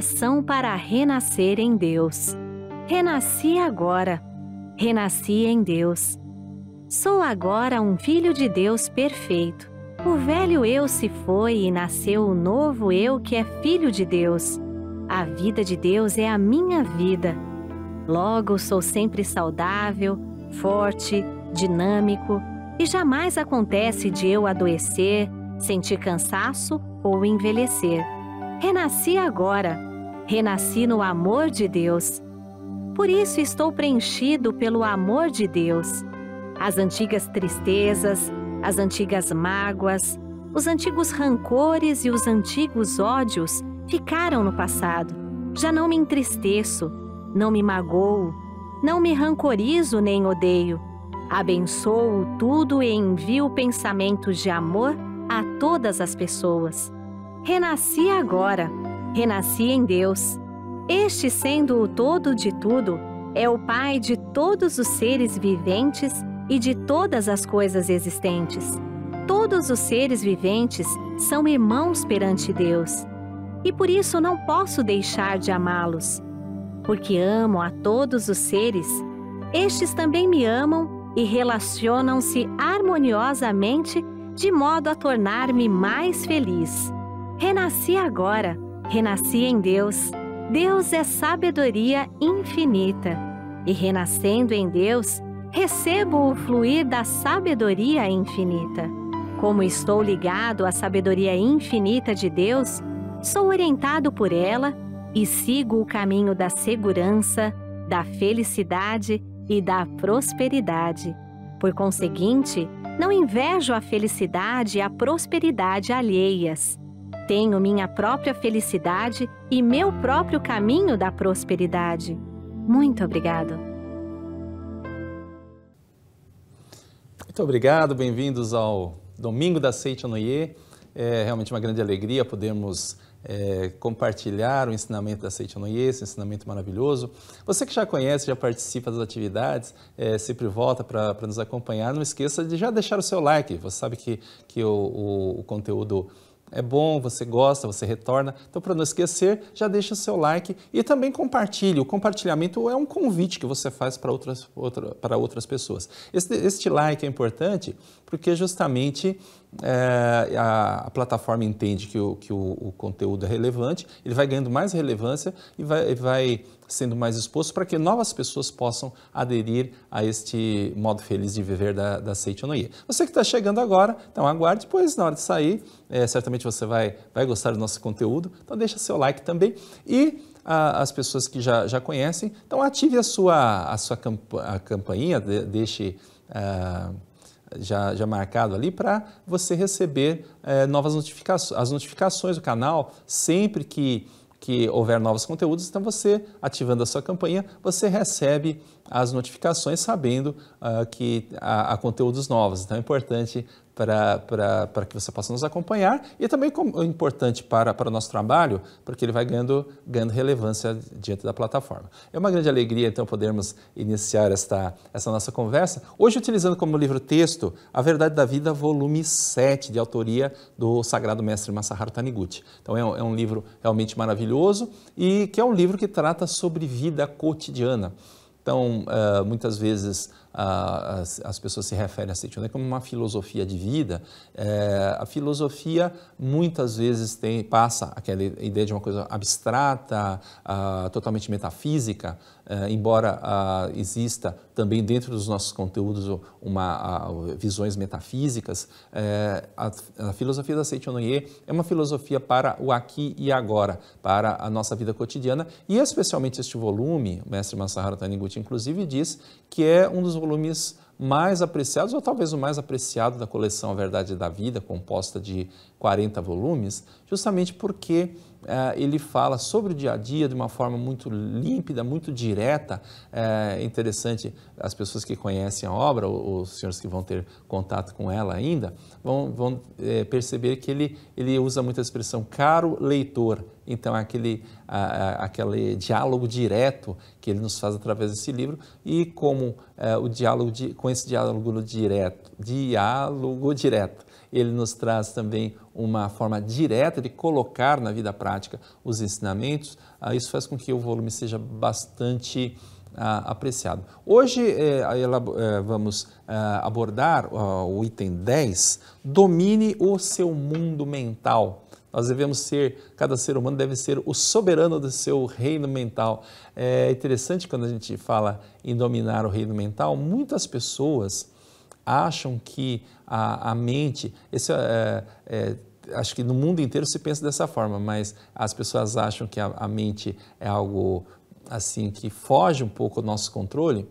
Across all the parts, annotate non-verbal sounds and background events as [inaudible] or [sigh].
vocação para renascer em Deus. Renasci agora. Renasci em Deus. Sou agora um filho de Deus perfeito. O velho eu se foi e nasceu o novo eu que é filho de Deus. A vida de Deus é a minha vida. Logo sou sempre saudável, forte, dinâmico e jamais acontece de eu adoecer, sentir cansaço ou envelhecer. Renasci agora Renasci no amor de Deus. Por isso estou preenchido pelo amor de Deus. As antigas tristezas, as antigas mágoas, os antigos rancores e os antigos ódios ficaram no passado. Já não me entristeço, não me magoo, não me rancorizo nem odeio. Abençoo tudo e envio pensamentos de amor a todas as pessoas. Renasci agora. Renasci em Deus. Este, sendo o todo de tudo, é o Pai de todos os seres viventes e de todas as coisas existentes. Todos os seres viventes são irmãos perante Deus. E por isso não posso deixar de amá-los. Porque amo a todos os seres, estes também me amam e relacionam-se harmoniosamente de modo a tornar-me mais feliz. Renasci agora Renasci em Deus. Deus é sabedoria infinita. E renascendo em Deus, recebo o fluir da sabedoria infinita. Como estou ligado à sabedoria infinita de Deus, sou orientado por ela e sigo o caminho da segurança, da felicidade e da prosperidade. Por conseguinte, não invejo a felicidade e a prosperidade alheias tenho minha própria felicidade e meu próprio caminho da prosperidade. Muito obrigado. Muito obrigado, bem-vindos ao Domingo da Seite Noye. É realmente uma grande alegria podermos é, compartilhar o ensinamento da Seite Noye, esse ensinamento maravilhoso. Você que já conhece, já participa das atividades, é, sempre volta para nos acompanhar, não esqueça de já deixar o seu like. Você sabe que, que o, o, o conteúdo é bom, você gosta, você retorna. Então, para não esquecer, já deixa o seu like e também compartilhe. O compartilhamento é um convite que você faz para outras, outra, para outras pessoas. Este, este like é importante porque justamente é, a, a, plataforma entende que, o, que o, o, conteúdo é relevante, ele vai ganhando mais relevância e vai, vai sendo mais exposto para que novas pessoas possam aderir a este modo feliz de viver da, da Seitonoia. Você que está chegando agora, então aguarde, pois na hora de sair, é, certamente você vai, vai gostar do nosso conteúdo, então deixa seu like também e a, as pessoas que já, já conhecem, então ative a sua, a sua camp a campainha, de, deixe... Uh, já, já, marcado ali para você receber eh, novas notificações, as notificações do canal sempre que que houver novos conteúdos, então você ativando a sua campanha, você recebe as notificações sabendo uh, que há, há, conteúdos novos. Então é importante para que você possa nos acompanhar e também como é importante para, para o nosso trabalho, porque ele vai ganhando, ganhando relevância diante da plataforma. É uma grande alegria, então, podermos iniciar esta, essa nossa conversa, hoje utilizando como livro-texto A Verdade da Vida, volume 7, de autoria do Sagrado Mestre Masaharu Taniguchi. Então é um, é um livro realmente maravilhoso e que é um livro que trata sobre vida cotidiana. Então, muitas vezes as, as, pessoas se referem a Seixonen como uma filosofia de vida, é, a filosofia muitas vezes tem, passa aquela ideia de uma coisa abstrata, a, totalmente metafísica, é, embora a, exista também dentro dos nossos conteúdos uma, visões metafísicas, é, a, filosofia da Seichonoye é uma filosofia para o aqui e agora, para a nossa vida cotidiana e especialmente este volume, o mestre Masaharu Taniguchi inclusive diz que é um dos volumes volumes mais apreciados, ou talvez o mais apreciado da coleção A Verdade da Vida, composta de 40 volumes, justamente porque eh, ele fala sobre o dia a dia de uma forma muito límpida, muito direta. É interessante, as pessoas que conhecem a obra, ou, os senhores que vão ter contato com ela ainda, vão, vão eh, perceber que ele, ele usa muita expressão caro leitor, então, é aquele, a, a, aquele diálogo direto que ele nos faz através desse livro e como é, o diálogo de, com esse diálogo direto, diálogo direto, ele nos traz também uma forma direta de colocar na vida prática os ensinamentos. Ah, isso faz com que o volume seja bastante ah, apreciado. Hoje é, vamos abordar o item 10, domine o seu mundo mental. Nós devemos ser, cada ser humano deve ser o soberano do seu reino mental. É interessante quando a gente fala em dominar o reino mental, muitas pessoas acham que a, a mente, esse, é, é, acho que no mundo inteiro se pensa dessa forma, mas as pessoas acham que a, a mente é algo assim que foge um pouco do nosso controle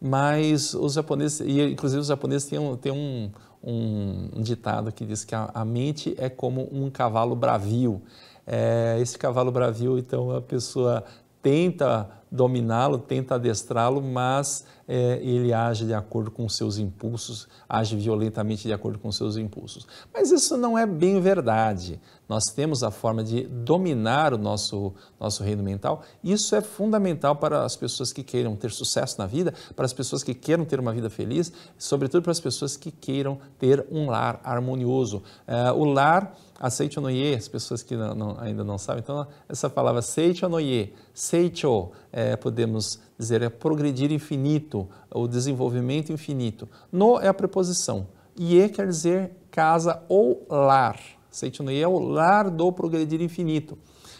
mas os japoneses, e inclusive os japoneses têm, têm um, um, ditado que diz que a, a, mente é como um cavalo bravio. É, esse cavalo bravio, então, a pessoa tenta dominá-lo, tenta adestrá-lo, mas é, ele age de acordo com seus impulsos, age violentamente de acordo com seus impulsos. Mas isso não é bem verdade. Nós temos a forma de dominar o nosso, nosso reino mental. Isso é fundamental para as pessoas que queiram ter sucesso na vida, para as pessoas que queiram ter uma vida feliz, sobretudo para as pessoas que queiram ter um lar harmonioso. É, o lar, aceite onoye, as pessoas que não, não, ainda não sabem, então essa palavra aceite onoye, seicho, é, podemos dizer é progredir infinito, o desenvolvimento infinito. No é a preposição. Ie quer dizer casa ou lar. Seitinoye é o lar do progredir infinito.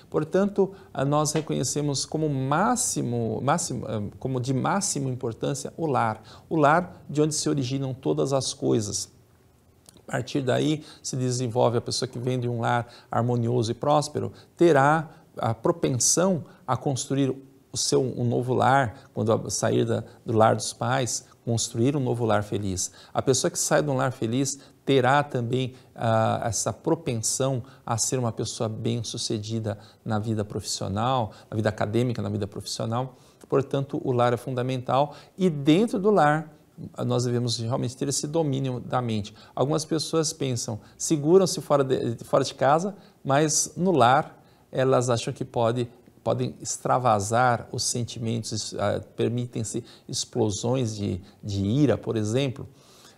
Portanto, eh, nós reconhecemos como máximo, máximo, eh, como de máxima importância o lar, o lar de onde se originam todas as coisas. A partir daí se desenvolve a pessoa que vem de um lar harmonioso e próspero, terá a propensão a construir o seu um novo lar, quando sair da, do lar dos pais, construir um novo lar feliz. A pessoa que sai de um lar feliz terá também ah, essa propensão a ser uma pessoa bem-sucedida na vida profissional, na vida acadêmica, na vida profissional. Portanto, o lar é fundamental e dentro do lar nós devemos realmente ter esse domínio da mente. Algumas pessoas pensam, seguram-se fora de, fora de casa, mas no lar elas acham que pode podem extravasar os sentimentos, ah, permitem-se explosões de, de ira, por exemplo.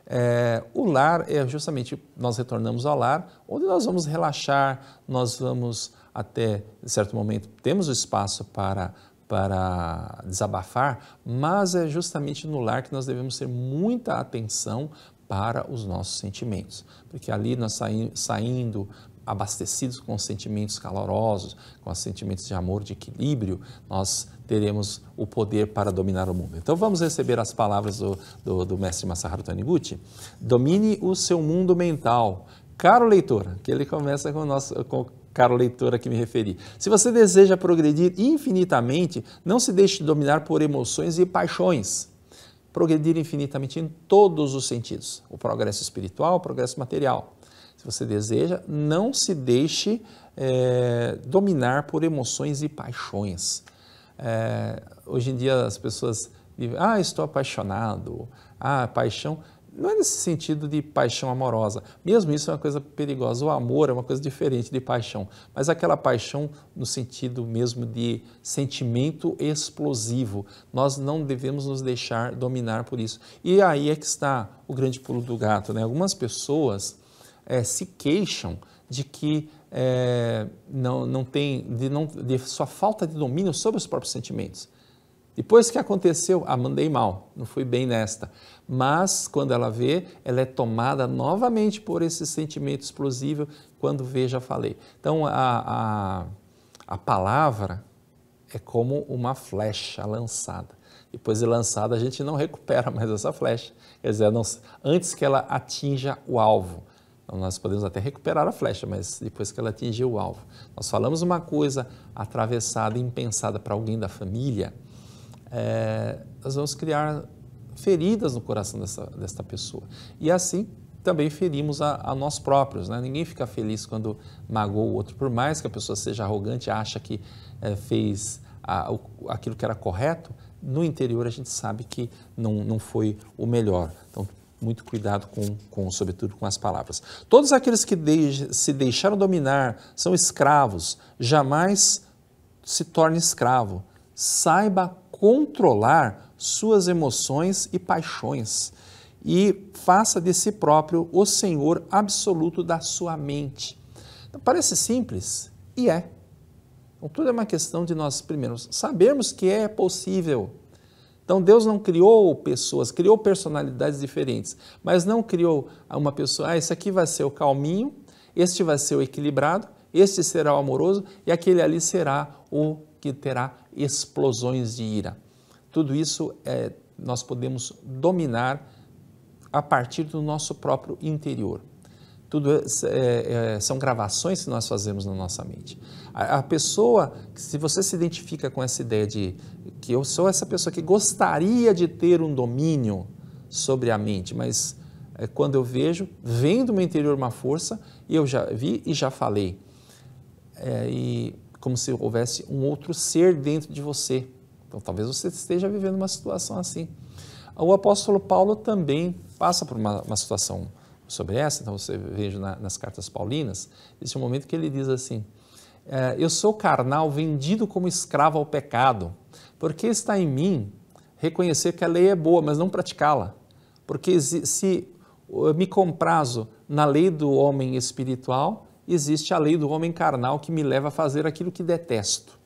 É, o lar é justamente nós retornamos ao lar, onde nós vamos relaxar, nós vamos até certo momento temos o espaço para para desabafar, mas é justamente no lar que nós devemos ter muita atenção para os nossos sentimentos, porque ali nós saindo abastecidos com sentimentos calorosos, com sentimentos de amor, de equilíbrio, nós teremos o poder para dominar o mundo. Então vamos receber as palavras do, do, do mestre Masaharu Taniguchi. Domine o seu mundo mental. Caro leitor, que ele começa com o nosso, com, caro leitor a que me referi. Se você deseja progredir infinitamente, não se deixe dominar por emoções e paixões. Progredir infinitamente em todos os sentidos: o progresso espiritual, o progresso material se você deseja, não se deixe é, dominar por emoções e paixões. É, hoje em dia as pessoas vivem, ah, estou apaixonado, ah, paixão. Não é nesse sentido de paixão amorosa. Mesmo isso é uma coisa perigosa. O amor é uma coisa diferente de paixão. Mas aquela paixão no sentido mesmo de sentimento explosivo. Nós não devemos nos deixar dominar por isso. E aí é que está o grande pulo do gato. Né? Algumas pessoas é, se queixam de que é, não, não tem, de, não, de sua falta de domínio sobre os próprios sentimentos. Depois que aconteceu, ah, mandei mal, não fui bem nesta. Mas quando ela vê, ela é tomada novamente por esse sentimento explosivo. Quando vê, já falei. Então a, a, a palavra é como uma flecha lançada. Depois de lançada, a gente não recupera mais essa flecha. Quer dizer, não, antes que ela atinja o alvo. Nós podemos até recuperar a flecha, mas depois que ela atingiu o alvo. Nós falamos uma coisa atravessada, impensada para alguém da família, é, nós vamos criar feridas no coração dessa, dessa pessoa. E assim também ferimos a, a nós próprios. Né? Ninguém fica feliz quando magoa o outro, por mais que a pessoa seja arrogante, acha que é, fez a, o, aquilo que era correto, no interior a gente sabe que não, não foi o melhor. Então, muito cuidado com, com sobretudo com as palavras. Todos aqueles que de, se deixaram dominar são escravos, jamais se torne escravo. Saiba controlar suas emoções e paixões e faça de si próprio o senhor absoluto da sua mente. Então, parece simples e é. Então, tudo é uma questão de nós, primeiro, sabermos que é possível então Deus não criou pessoas, criou personalidades diferentes, mas não criou uma pessoa, ah, esse aqui vai ser o calminho, este vai ser o equilibrado, este será o amoroso e aquele ali será o que terá explosões de ira. Tudo isso é, nós podemos dominar a partir do nosso próprio interior. Tudo é, é, é são gravações que nós fazemos na nossa mente. A, a, pessoa, se você se identifica com essa ideia de que eu sou essa pessoa que gostaria de ter um domínio sobre a mente, mas é, quando eu vejo, vem do meu interior uma força e eu já vi e já falei. É, e como se houvesse um outro ser dentro de você. Então talvez você esteja vivendo uma situação assim. O apóstolo Paulo também passa por uma, uma situação sobre essa, então você veja na, nas cartas paulinas, esse é um momento que ele diz assim, é, eu sou carnal vendido como escravo ao pecado, porque está em mim reconhecer que a lei é boa, mas não praticá-la. Porque se eh, me comprazo na lei do homem espiritual, existe a lei do homem carnal que me leva a fazer aquilo que detesto.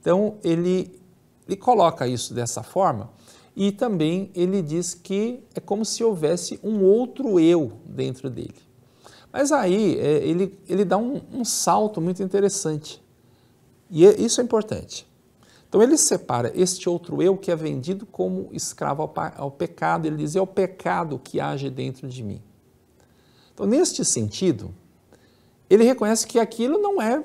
Então, ele, ele coloca isso dessa forma e também ele diz que é como se houvesse um outro eu dentro dele. Mas aí eh, ele, ele dá um, um salto muito interessante. E é, isso é importante. Então ele separa este outro eu que é vendido como escravo ao, ao pecado. Ele diz: é o pecado que age dentro de mim. Então, neste sentido, ele reconhece que aquilo não é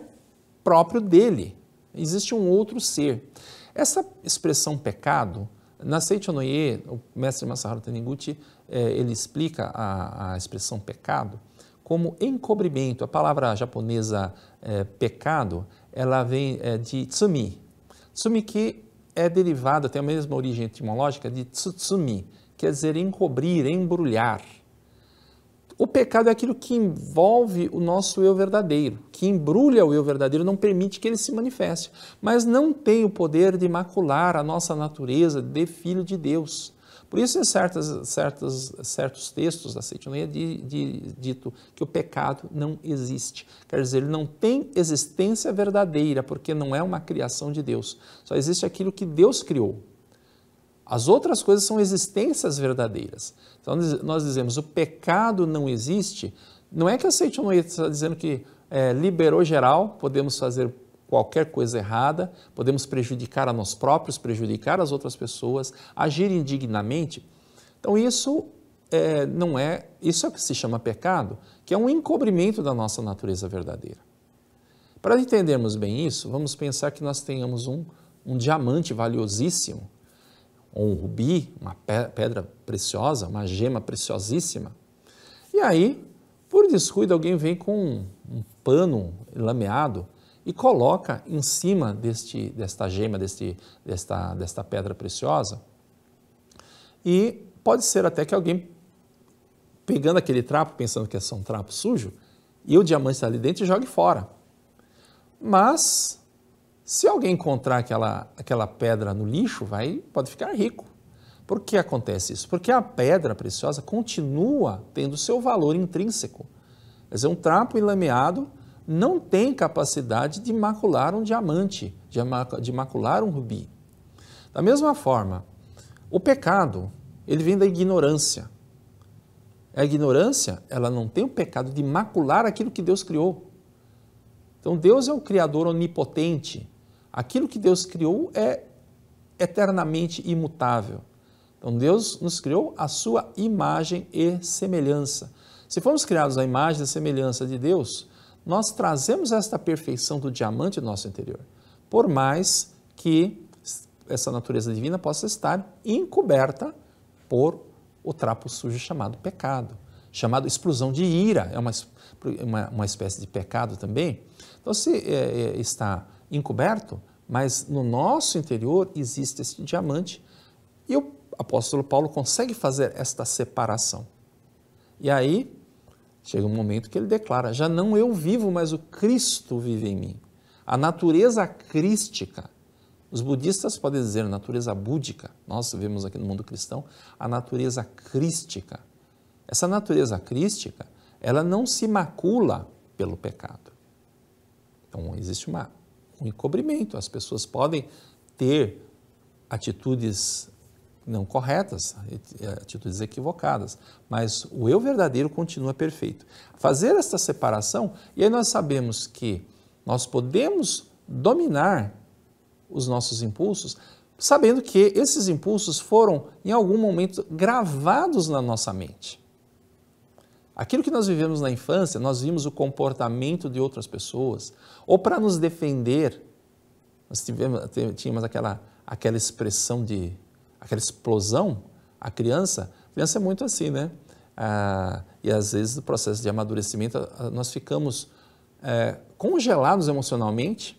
próprio dele, existe um outro ser. Essa expressão pecado, na Seichonoye, o mestre Masaharu Taniguchi, eh, ele explica a, a, expressão pecado como encobrimento. A palavra japonesa é, pecado, ela vem é, de tsumi, Tsumiki é derivado, tem a mesma origem etimológica de tsutsumi, quer dizer encobrir, embrulhar. O pecado é aquilo que envolve o nosso eu verdadeiro, que embrulha o eu verdadeiro, não permite que ele se manifeste, mas não tem o poder de macular a nossa natureza de filho de Deus. Por isso, em certas, certas, certos textos da Seitonei é de, de, dito que o pecado não existe. Quer dizer, ele não tem existência verdadeira, porque não é uma criação de Deus. Só existe aquilo que Deus criou. As outras coisas são existências verdadeiras. Então, nós dizemos o pecado não existe. Não é que a Seitonei está dizendo que é, liberou geral, podemos fazer qualquer coisa errada, podemos prejudicar a nós próprios, prejudicar as outras pessoas, agir indignamente. Então isso é, não é, isso é o que se chama pecado, que é um encobrimento da nossa natureza verdadeira. Para entendermos bem isso, vamos pensar que nós tenhamos um, um diamante valiosíssimo, ou um rubi, uma pedra preciosa, uma gema preciosíssima. E aí, por descuido, alguém vem com um pano lameado e coloca em cima deste, desta gema, deste, desta, desta pedra preciosa. E pode ser até que alguém, pegando aquele trapo, pensando que é só um trapo sujo, e o diamante está ali dentro e jogue fora. Mas, se alguém encontrar aquela, aquela pedra no lixo, vai, pode ficar rico. Por que acontece isso? Porque a pedra preciosa continua tendo seu valor intrínseco. Quer dizer, um trapo enlameado não tem capacidade de macular um diamante, de macular um rubi. Da mesma forma, o pecado, ele vem da ignorância. A ignorância, ela não tem o pecado de macular aquilo que Deus criou. Então, Deus é o Criador onipotente. Aquilo que Deus criou é eternamente imutável. Então, Deus nos criou a sua imagem e semelhança. Se formos criados à imagem e semelhança de Deus, nós trazemos esta perfeição do diamante no nosso interior, por mais que essa natureza divina possa estar encoberta por o trapo sujo chamado pecado, chamado explosão de ira, é uma, uma, uma espécie de pecado também. Então, se é, é está encoberto, mas no nosso interior existe esse diamante e o apóstolo Paulo consegue fazer esta separação. E aí Chega um momento que ele declara: já não eu vivo, mas o Cristo vive em mim. A natureza crística. Os budistas podem dizer natureza búdica, nós vemos aqui no mundo cristão a natureza crística. Essa natureza crística, ela não se macula pelo pecado. Então existe uma, um encobrimento, as pessoas podem ter atitudes não corretas, é, atitudes equivocadas, mas o eu verdadeiro continua perfeito. Fazer esta separação, e aí nós sabemos que nós podemos dominar os nossos impulsos, sabendo que esses impulsos foram, em algum momento, gravados na nossa mente. Aquilo que nós vivemos na infância, nós vimos o comportamento de outras pessoas, ou para nos defender, nós tivemos, tínhamos aquela, aquela expressão de aquela explosão, a criança, a criança é muito assim, né? Ah, e às vezes no processo de amadurecimento ah, nós ficamos é, congelados emocionalmente.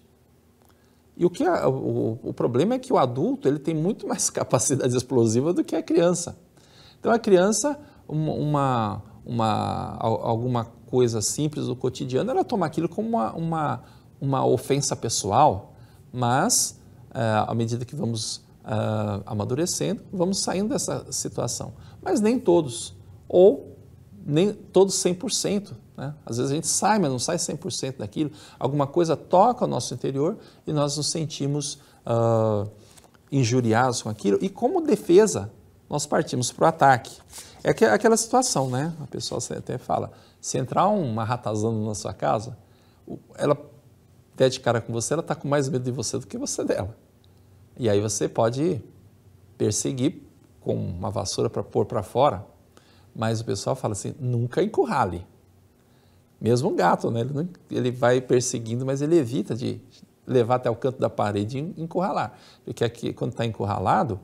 E o, que a, o, o problema é que o adulto ele tem muito mais [laughs] capacidade explosiva do que a criança. Então a criança, uma, uma, alguma coisa simples do cotidiano, ela toma aquilo como uma, uma, uma ofensa pessoal, mas é, à medida que vamos uh, amadurecendo, vamos saindo dessa situação. Mas nem todos, ou nem todos 100%. Né? Às vezes a gente sai, mas não sai 100% daquilo. Alguma coisa toca o nosso interior e nós nos sentimos uh, injuriados com aquilo. E como defesa, nós partimos para o ataque. É aquela situação, né? A pessoa até fala, se entrar uma ratazana na sua casa, ela der de cara com você, ela está com mais medo de você do que você dela. E aí você pode perseguir com uma vassoura para pôr para fora, mas o pessoal fala assim: nunca encurrale. Mesmo um gato, né? Ele, não, ele vai perseguindo, mas ele evita de levar até o canto da parede e encurralar. Porque aqui, quando está encurralado,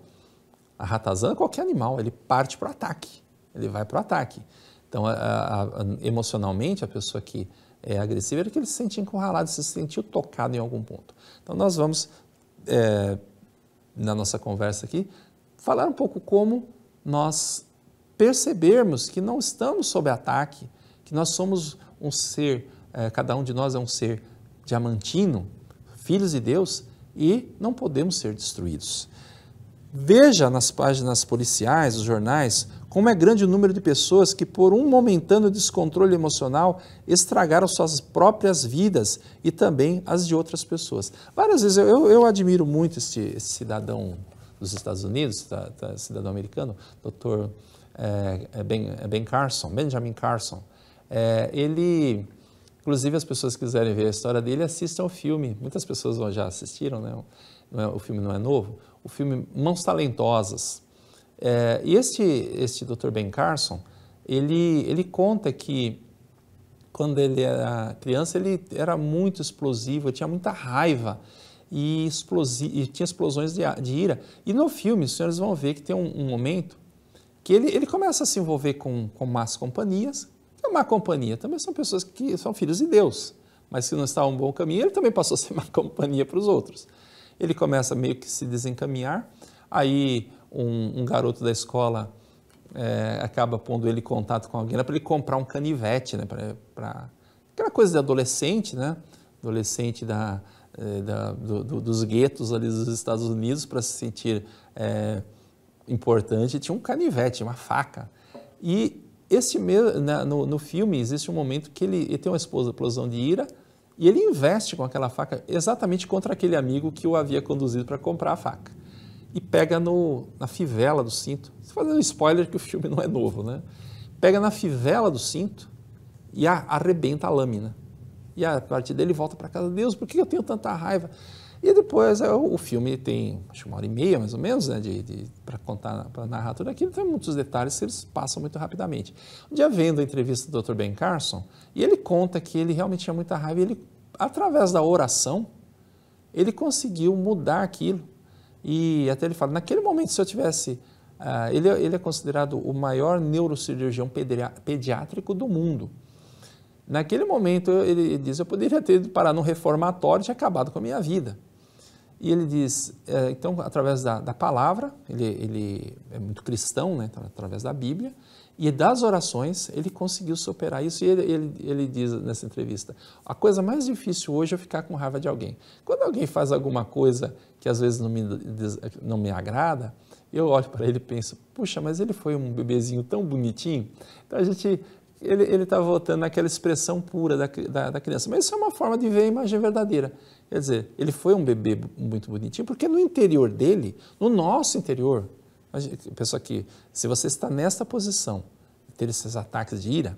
a ratazana, é qualquer animal, ele parte para o ataque, ele vai para o ataque. Então, a, a, a, emocionalmente, a pessoa que é agressiva é que ele se sente encurralado, se sentiu tocado em algum ponto. Então, nós vamos é, na nossa conversa aqui, falar um pouco como nós percebermos que não estamos sob ataque, que nós somos um ser, é, cada um de nós é um ser diamantino, filhos de Deus, e não podemos ser destruídos. Veja nas páginas policiais, os jornais, como é grande o número de pessoas que, por um momentâneo descontrole emocional, estragaram suas próprias vidas e também as de outras pessoas. Várias vezes eu, eu, eu admiro muito esse, esse, cidadão dos Estados Unidos, cidadão americano, Dr. É, é ben, é ben Carson, Benjamin Carson. É, ele, inclusive, as pessoas que quiserem ver a história dele, assistam ao filme. Muitas pessoas já assistiram, né? o filme não é novo. O filme Mãos Talentosas é, e este, este Dr. Ben Carson, ele, ele conta que quando ele era criança, ele era muito explosivo, tinha muita raiva e, explosi e tinha explosões de, de, ira. E no filme, os senhores vão ver que tem um, um momento que ele, ele começa a se envolver com, com más companhias, que é má companhia, também são pessoas que são filhos de Deus, mas que não estavam um bom caminho, ele também passou a ser má [laughs] companhia para os outros. Ele começa meio que se desencaminhar, aí um, um garoto da escola é, acaba pondo ele em contato com alguém, para ele comprar um canivete, né, para aquela coisa de adolescente, né, adolescente da, é, da, do, do, dos guetos ali dos Estados Unidos para se sentir é, importante, tinha um canivete, uma faca. E esse mesmo, né, no, no, filme existe um momento que ele, ele tem uma esposa explosão de ira e ele investe com aquela faca exatamente contra aquele amigo que o havia conduzido para comprar a faca e pega no, na fivela do cinto. Estou é fazendo um spoiler que o filme não é novo, né? Pega na fivela do cinto e a, arrebenta a lâmina. E a partir dele volta para casa. Deus, por que eu tenho tanta raiva? E depois é, o, o filme tem acho uma hora e meia mais ou menos, né, de, de para contar, para narrar tudo aquilo. Tem então, muitos detalhes que eles passam muito rapidamente. Um dia vendo a entrevista do Dr. Ben Carson e ele conta que ele realmente tinha muita raiva. E ele através da oração ele conseguiu mudar aquilo e até ele fala, naquele momento, se eu tivesse... Uh, ele, é, ele é considerado o maior neurocirurgião pediátrico do mundo. Naquele momento, ele diz, eu poderia ter ido parar reformatório e acabado com a minha vida. E ele diz, é, então, através da, da palavra, ele, ele, é muito cristão, né, através da Bíblia, e das orações, ele conseguiu superar isso. E ele, ele, ele, diz nessa entrevista: a coisa mais difícil hoje é ficar com raiva de alguém. Quando alguém faz alguma coisa que às vezes não me, não me agrada, eu olho para ele e penso: puxa, mas ele foi um bebezinho tão bonitinho. Então a gente. Ele está voltando naquela expressão pura da, da, da criança. Mas isso é uma forma de ver a imagem verdadeira. Quer dizer, ele foi um bebê muito bonitinho, porque no interior dele, no nosso interior, Pessoal aqui, se você está nessa posição, ter esses ataques de ira,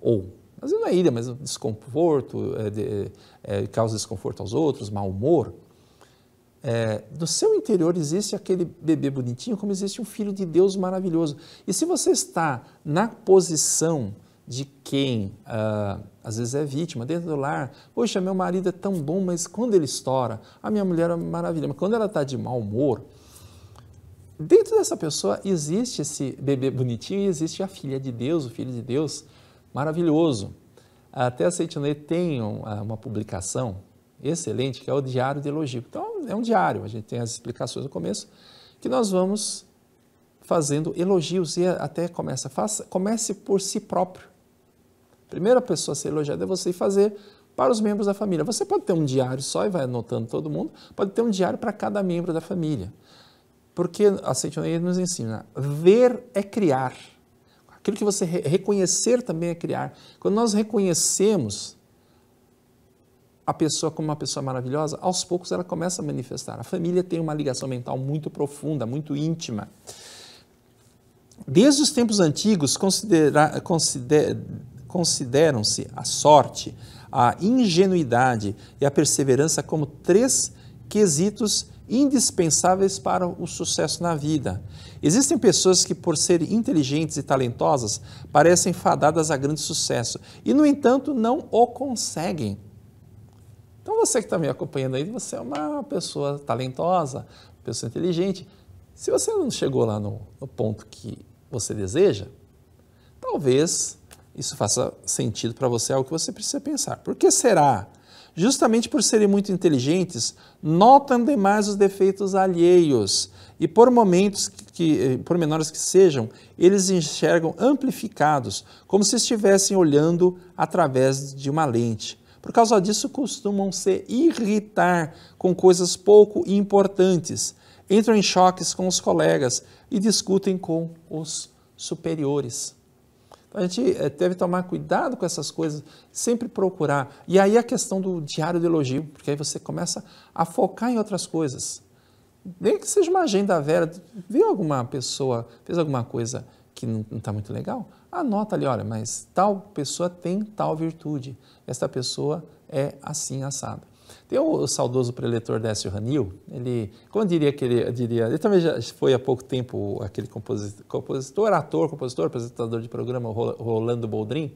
ou, às vezes não é ira, mas desconforto, é, de, é, é, causa desconforto aos outros, mau humor, é, no seu interior existe aquele bebê bonitinho, como existe um filho de Deus maravilhoso. E se você está na posição de quem ah, às vezes é vítima dentro do lar, poxa, meu marido é tão bom, mas quando ele estoura, a minha mulher é maravilhosa, mas quando ela está de mau humor, dentro dessa pessoa existe esse bebê bonitinho e existe a filha de Deus, o filho de Deus maravilhoso. Até a Seitinê tem ah, uma publicação excelente que é o Diário de Elogio. Então, é um diário, a gente tem as explicações no começo, que nós vamos fazendo elogios e até começa, faça, comece por si próprio. A primeira pessoa a ser elogiada é você fazer para os membros da família. Você pode ter um diário só e vai anotando todo mundo, pode ter um diário para cada membro da família. Porque a sentineia nos ensina, ver é criar. Aquilo que você reconhecer também é criar. Quando nós reconhecemos a pessoa como uma pessoa maravilhosa, aos poucos ela começa a manifestar. A família tem uma ligação mental muito profunda, muito íntima. Desde os tempos antigos, considera, consider, consideram-se a sorte, a ingenuidade e a perseverança como três quesitos indispensáveis para o sucesso na vida. Existem pessoas que, por serem inteligentes e talentosas, parecem fadadas a grande sucesso e, no entanto, não o conseguem. Então, você que está me acompanhando aí, você é uma pessoa talentosa, pessoa inteligente. Se você não chegou lá no, no ponto que você deseja, talvez isso faça sentido para você, é algo que você precisa pensar. Por que será? Justamente por serem muito inteligentes, notam demais os defeitos alheios e por momentos que, eh, por menores que sejam, eles enxergam amplificados, como se estivessem olhando através de uma lente. Por causa disso, costumam se irritar com coisas pouco importantes, entram em choques com os colegas e discutem com os superiores. Então a gente eh, deve tomar cuidado com essas coisas, sempre procurar. E aí a questão do diário de elogio, porque aí você começa a focar em outras coisas. Nem que seja uma agenda velha, viu alguma pessoa, fez alguma coisa que não está muito legal, anota ali, olha, mas tal pessoa tem tal virtude, esta pessoa é assim assada tem o saudoso preletor Décio Ranil, ele, como eu diria que ele, diria, ele também já foi há pouco tempo aquele compositor, compositor ator, compositor, apresentador de programa, Rolando Boldrin,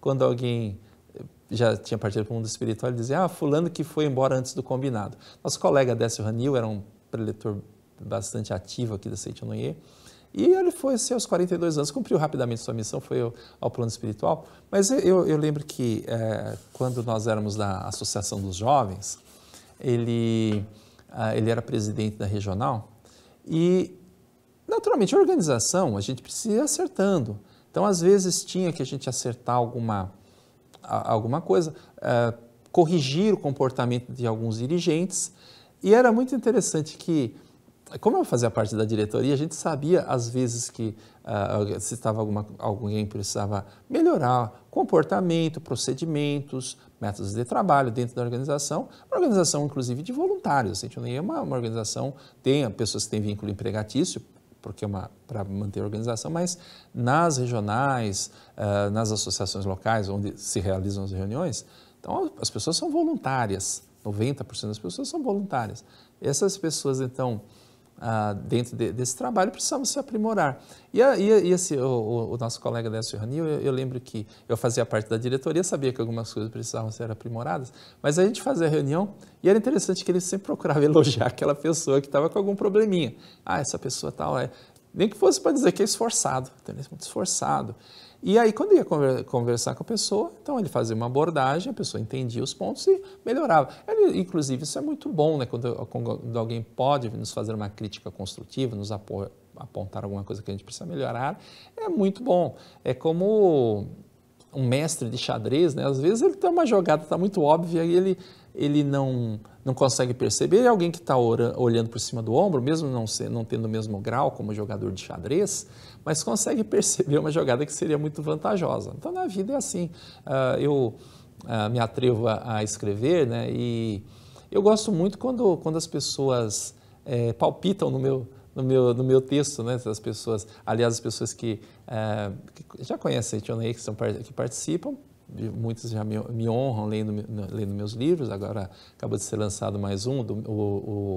quando alguém eh, já tinha partido para o mundo espiritual, ele dizia, ah, fulano que foi embora antes do combinado. Nosso colega Décio Ranil era um preletor bastante ativo aqui da Seitianoye, e ele foi ser assim, aos 42 anos, cumpriu rapidamente sua missão, foi ao, ao plano espiritual. Mas eu, eu lembro que é, quando nós éramos da Associação dos Jovens, ele, ah, ele era presidente da regional e, naturalmente, a organização a gente precisa ir acertando. Então, às vezes, tinha que a gente acertar alguma, alguma coisa, eh, corrigir o comportamento de alguns dirigentes. E era muito interessante que como eu fazia parte da diretoria, a gente sabia às vezes que uh, se estava alguma, alguém precisava melhorar comportamento, procedimentos, métodos de trabalho dentro da organização, uma organização inclusive de voluntários. A gente não é uma, uma organização tem pessoas que têm vínculo empregatício, porque é uma para manter a organização, mas nas regionais, uh, nas associações locais onde se realizam as reuniões, então as pessoas são voluntárias. 90% das pessoas são voluntárias. Essas pessoas então ah, dentro de, desse trabalho, precisamos se aprimorar. E, a, e esse, o, o, nosso colega Décio Ranil, eu, eu, lembro que eu fazia parte da diretoria, sabia que algumas coisas precisavam ser aprimoradas, mas a gente fazia a reunião e era interessante que ele sempre procurava [laughs] elogiar aquela pessoa que estava com algum probleminha. Ah, essa pessoa tal, é, nem que fosse para dizer que é esforçado, também muito esforçado. E aí, quando ia conversar com a pessoa, então ele fazia uma abordagem, a pessoa entendia os pontos e melhorava. Ele, inclusive, isso é muito bom, né? Quando, quando, alguém pode nos fazer uma crítica construtiva, nos apontar alguma coisa que a gente precisa melhorar, é muito bom. É como um mestre de xadrez, né? Às vezes ele tem uma jogada, está muito óbvia, e ele ele não, não consegue perceber, e alguém que está olhando por cima do ombro, mesmo não, ser, não tendo o mesmo grau como jogador de xadrez, mas consegue [laughs] perceber uma jogada que seria muito vantajosa. Então, na vida é assim. Uh, eu uh, me atrevo a, a, escrever, né? E eu gosto muito quando, quando as pessoas é, palpitam no meu, no meu, no meu texto, né? As pessoas, aliás, as pessoas que, é, que já conhecem a Tionei, que, são, que participam, muitos já me, me honram lendo, lendo, meus livros, agora acabou de ser lançado mais um, do, o,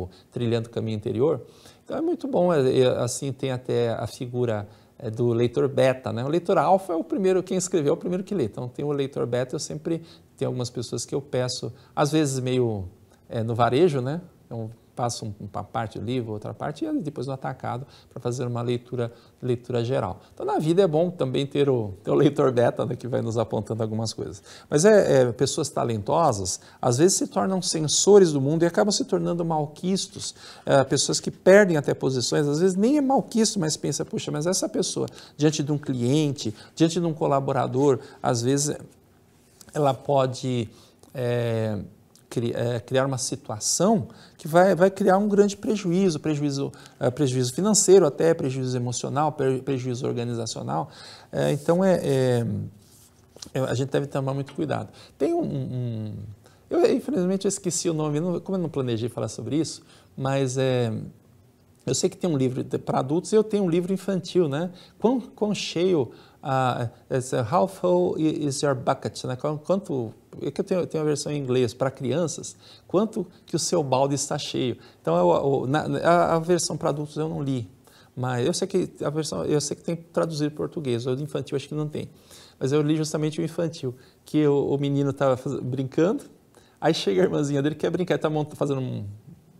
o Trilhando o Caminho Interior. Então é muito bom, é, é, assim tem até a figura é, do leitor beta, né? O leitor alfa é o primeiro, quem escreveu é o primeiro que lê. Então tem o leitor beta, eu sempre tenho algumas pessoas que eu peço, às vezes meio é, no varejo, né? Então, passa uma parte do livro, outra parte, e depois no é atacado para fazer uma leitura, leitura geral. Então, na vida é bom também ter o, ter o leitor beta né, que vai nos apontando algumas coisas. Mas é, é, pessoas talentosas, às vezes se tornam sensores do mundo e acabam se tornando malquistos, é, pessoas que perdem até posições, às vezes nem é malquisto, mas pensa, puxa, mas essa pessoa, diante de um cliente, diante de um colaborador, às vezes ela pode... É, eh, criar uma situação que vai, vai criar um grande prejuízo, prejuízo, eh, prejuízo financeiro até, prejuízo emocional, prejuízo organizacional. Eh, então, é, é, é a gente deve tomar muito cuidado. Tem um, um eu, infelizmente, eu esqueci o nome, como eu não planejei falar sobre isso, mas é, eu sei que tem um livro para adultos e eu tenho um livro infantil, né? Quão, quão cheio ah, how full is your bucket? Né? Quanto, é eu tenho, eu tenho a versão em inglês para crianças, quanto que o seu balde está cheio. Então, eu, eu, na, a, versão para adultos eu não li, mas eu sei que a versão, eu sei que tem traduzido português, ou de infantil acho que não tem. Mas eu li justamente o infantil, que o, o menino estava brincando, aí chega a irmãzinha dele quer brincar, está montando, fazendo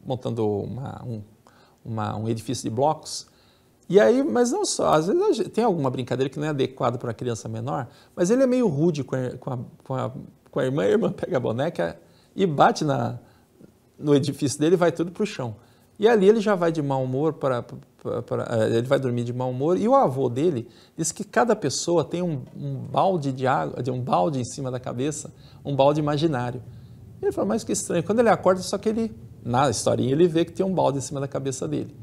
montando uma, um, uma, um edifício de blocos, e aí, mas não só, às vezes gente, tem alguma brincadeira que não é adequada para uma criança menor, mas ele é meio rude com a, com a, com a, com a irmã, a irmã [laughs] pega a boneca e bate na, no edifício dele e vai tudo para o chão. E ali ele já vai de mau humor eh, Ele vai dormir de mau humor. E o avô dele diz que cada pessoa tem um, um balde de água, um balde em cima da cabeça, um balde imaginário. E ele falou, mas que estranho. Quando ele acorda, só que ele, na historinha, ele vê que tem um balde em cima da cabeça dele.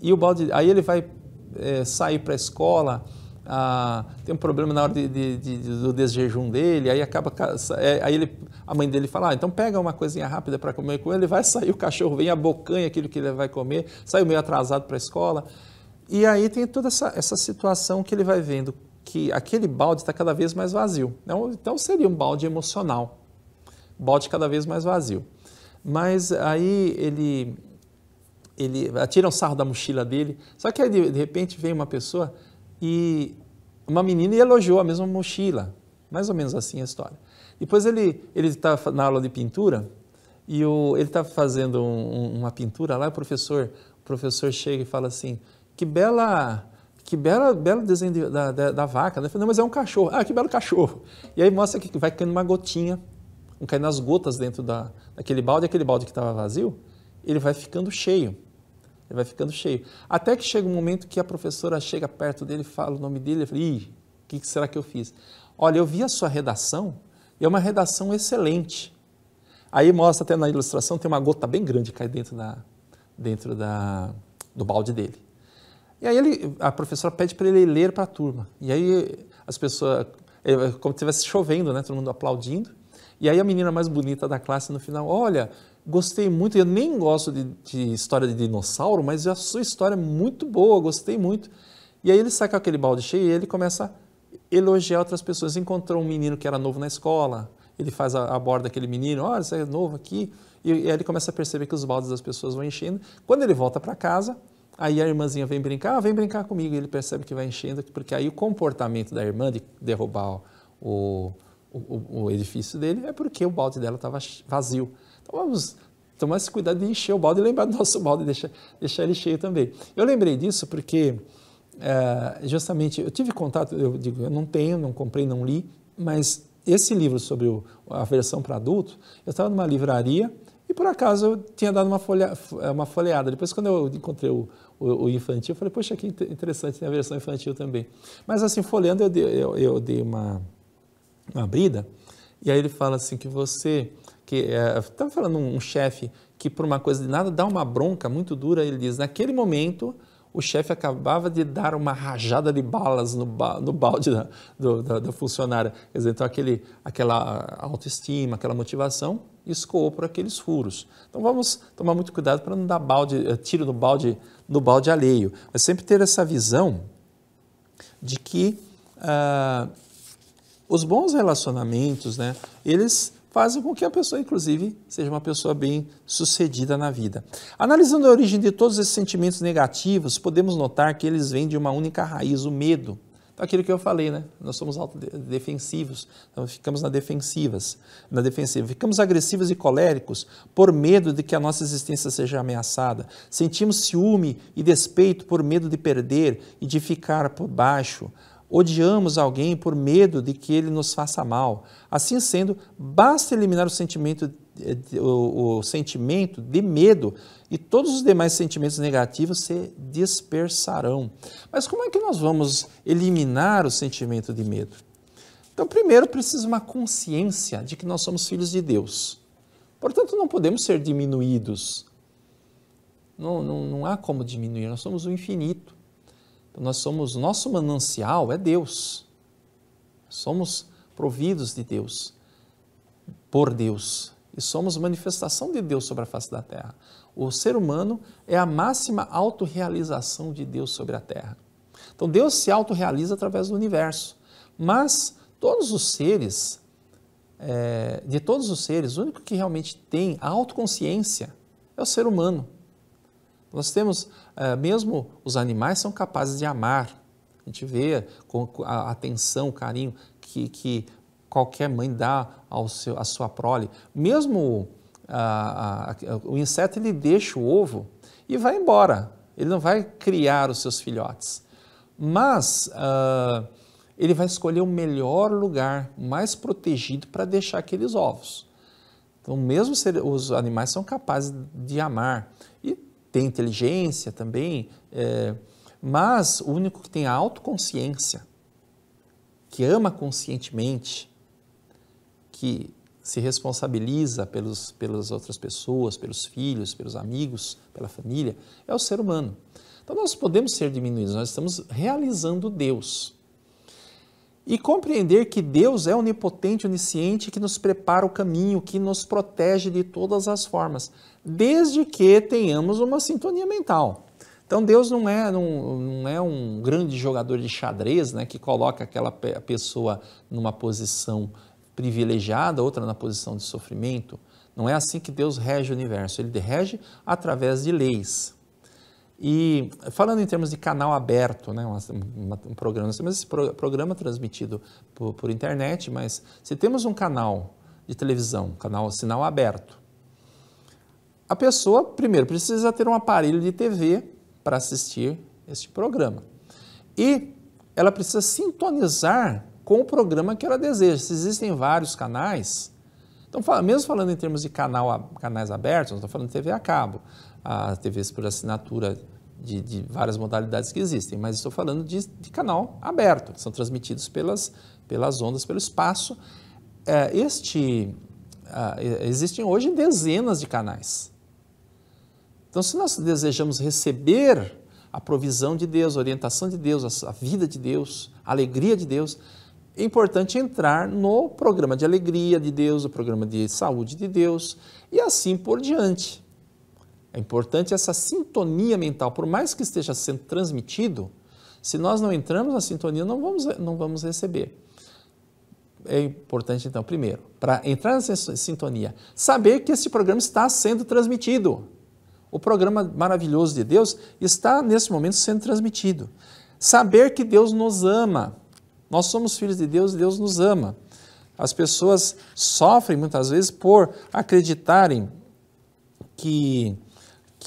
E o balde, aí ele vai é, sair para a escola, ah, tem um problema na hora de, de, de, do desjejum dele, aí acaba é, aí ele, a mãe dele fala, ah, então pega uma coisinha rápida para comer com ele, vai sair o cachorro, vem a bocanha aquilo que ele vai comer, sai meio atrasado para a escola. E aí tem toda essa, essa situação que ele vai vendo que aquele balde está cada vez mais vazio. Então, então seria um balde emocional, balde cada vez mais vazio. Mas aí ele ele atira um sarro da mochila dele. Só que aí, de, de repente, vem uma pessoa e uma menina e elogiou a mesma mochila. Mais ou menos assim a história. Depois ele ele está na aula de pintura e o, ele está fazendo um, uma pintura lá. O professor o professor chega e fala assim: que bela que bela, belo desenho de, da, da, da, vaca. Ele fala não, mas é um cachorro. Ah, que belo cachorro. E aí mostra que vai caindo uma gotinha, vão caindo as gotas dentro da, daquele balde. Aquele balde que estava vazio, ele vai ficando cheio. Ele vai ficando cheio. Até que chega um momento que a professora chega perto dele, fala o nome dele, ele fala, ih, o que, que será que eu fiz? Olha, eu vi a sua redação e é uma redação excelente. Aí mostra até na ilustração, tem uma gota bem grande que cai dentro, da, dentro da, do balde dele. E aí ele, a professora pede para ele ler para a turma. E aí as pessoas, é, é como se estivesse chovendo, né? todo mundo aplaudindo. E aí a menina mais bonita da classe no final, olha, gostei muito. Eu nem gosto de, de, história de dinossauro, mas a sua história é muito boa, gostei muito. E aí ele sai com aquele balde cheio e ele começa a elogiar outras pessoas. Encontrou um menino que era novo na escola, ele faz a, a borda daquele menino, olha, você é novo aqui. E, e aí ele começa a perceber que os baldes das pessoas vão enchendo. Quando ele volta para casa, aí a irmãzinha vem brincar, ah, vem brincar comigo. E ele percebe que vai enchendo, porque aí o comportamento da irmã de derrubar o, o, o, o edifício dele é porque o balde dela estava vazio. Então vamos tomar esse cuidado de encher o balde e lembrar do nosso balde, deixar, deixar ele cheio também. Eu lembrei disso porque, é, justamente, eu tive contato, eu digo, eu não tenho, não comprei, não li, mas esse livro sobre o, a versão para adulto, eu estava numa livraria e por acaso eu tinha dado uma, folha, uma folheada. Depois, quando eu encontrei o, o, o infantil, eu falei, poxa, que interessante, tem a versão infantil também. Mas assim, folheando, eu dei, eu, eu dei uma, uma abrida, e aí ele fala assim que você que é, estamos falando um, chefe que por uma coisa de nada dá uma bronca muito dura, ele diz, naquele momento o chefe acabava de dar uma rajada de balas no, ba, no balde da, do, da, funcionária. Quer dizer, então aquele, aquela autoestima, aquela motivação escoou por aqueles furos. Então vamos tomar muito cuidado para não dar balde, eh, tiro no balde, no balde alheio. Mas sempre ter essa visão de que ah, os bons relacionamentos, né, eles fazem com que a pessoa, inclusive, seja uma pessoa bem sucedida na vida. Analisando a origem de todos esses sentimentos negativos, podemos notar que eles vêm de uma única raiz, o medo. Então, aquilo que eu falei, né? Nós somos autodefensivos, então ficamos na defensivas, na defensiva. Ficamos agressivos e coléricos por medo de que a nossa existência seja ameaçada. Sentimos ciúme e despeito por medo de perder e de ficar por baixo. Odiamos alguém por medo de que ele nos faça mal. Assim sendo, basta eliminar o sentimento, eh, o, o sentimento de medo e todos os demais sentimentos negativos se dispersarão. Mas como é que nós vamos eliminar o sentimento de medo? Então, primeiro, precisa uma consciência de que nós somos filhos de Deus. Portanto, não podemos ser diminuídos. Não, não, não há como diminuir, nós somos o infinito nós somos, nosso manancial é Deus. Somos providos de Deus, por Deus, e somos manifestação de Deus sobre a face da terra. O ser humano é a máxima autorrealização de Deus sobre a terra. Então Deus se autorrealiza através do universo, mas todos os seres, é, de todos os seres, o único que realmente tem a autoconsciência é o ser humano. Nós temos, eh, mesmo os animais são capazes de amar. A gente vê com a atenção, o carinho que, que qualquer mãe dá ao seu, à sua prole. Mesmo ah, ah, ah, o inseto, ele deixa o ovo e vai embora. Ele não vai criar os seus filhotes. Mas uh, ele vai escolher o melhor lugar, mais protegido para deixar aqueles ovos. Então, mesmo os animais são capazes de amar. E tem inteligência também, é, mas o único que tem a autoconsciência, que ama conscientemente, que se responsabiliza pelos, pelas outras pessoas, pelos filhos, pelos amigos, pela família, é o ser humano. Então nós podemos ser diminuídos, nós estamos realizando Deus e compreender que Deus é onipotente, onisciente, que nos prepara o caminho, que nos protege de todas as formas, desde que tenhamos uma sintonia mental. Então Deus não é, não, não é um grande jogador de xadrez, né, que coloca aquela pessoa numa posição privilegiada, outra na posição de sofrimento. Não é assim que Deus rege o universo. Ele rege através de leis. E falando em termos de canal aberto, né, um programa, nós temos esse pro, programa transmitido por, por, internet, mas se temos um canal de televisão, canal sinal aberto, a pessoa primeiro precisa ter um aparelho de TV para assistir este programa. E ela precisa sintonizar com o programa que ela deseja. Se existem vários canais, então, mesmo falando em termos de canal, canais abertos, não estou falando de TV a cabo, a TVs por assinatura de, de várias modalidades que existem, mas estou falando de, de canal aberto, que são transmitidos pelas, pelas ondas, pelo espaço. É, este, uh, existem hoje dezenas de canais. Então, se nós desejamos receber a provisão de Deus, a orientação de Deus, a vida de Deus, a alegria de Deus, é importante entrar no programa de alegria de Deus, o programa de saúde de Deus e assim por diante. É importante essa sintonia mental. Por mais que esteja sendo transmitido, se nós não entramos na sintonia, não vamos, não vamos receber. É importante, então, primeiro, para entrar nessa sintonia, saber que esse programa está sendo transmitido. O programa maravilhoso de Deus está, nesse momento, sendo transmitido. Saber que Deus nos ama. Nós somos filhos de Deus e Deus nos ama. As pessoas sofrem muitas vezes por acreditarem que